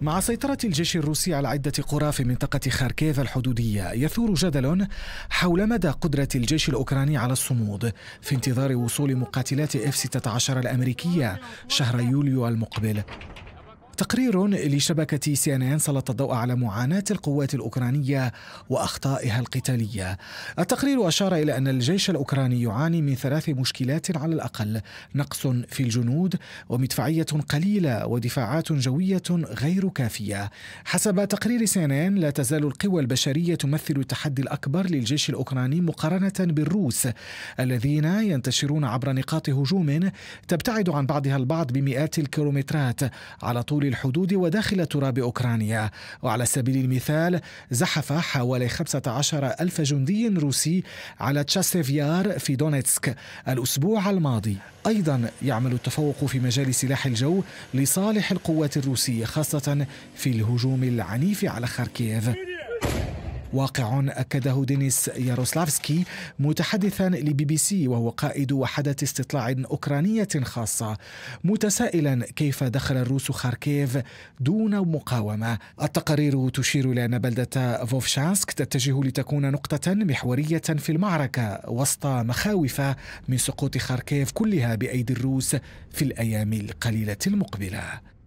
مع سيطرة الجيش الروسي على عدة قرى في منطقة خاركيف الحدودية يثور جدل حول مدى قدرة الجيش الأوكراني على الصمود في انتظار وصول مقاتلات F-16 الأمريكية شهر يوليو المقبل تقرير لشبكة سي ان ان سلط الضوء على معاناة القوات الأوكرانية وأخطائها القتالية التقرير أشار إلى أن الجيش الأوكراني يعاني من ثلاث مشكلات على الأقل نقص في الجنود ومدفعية قليلة ودفاعات جوية غير كافية حسب تقرير سي ان ان لا تزال القوى البشرية تمثل التحدي الأكبر للجيش الأوكراني مقارنة بالروس الذين ينتشرون عبر نقاط هجوم تبتعد عن بعضها البعض بمئات الكيلومترات على طول الحدود وداخل تراب أوكرانيا وعلى سبيل المثال زحف حوالي 15 ألف جندي روسي على تشاسيفيار في دونيتسك الأسبوع الماضي أيضا يعمل التفوق في مجال سلاح الجو لصالح القوات الروسية خاصة في الهجوم العنيف على خاركييف واقع أكده دينيس ياروسلافسكي متحدثا لبي بي سي وهو قائد وحدة استطلاع أوكرانية خاصة متسائلا كيف دخل الروس خاركيف دون مقاومة التقارير تشير إلى أن بلدة فوفشانسك تتجه لتكون نقطة محورية في المعركة وسط مخاوف من سقوط خاركيف كلها بأيدي الروس في الأيام القليلة المقبلة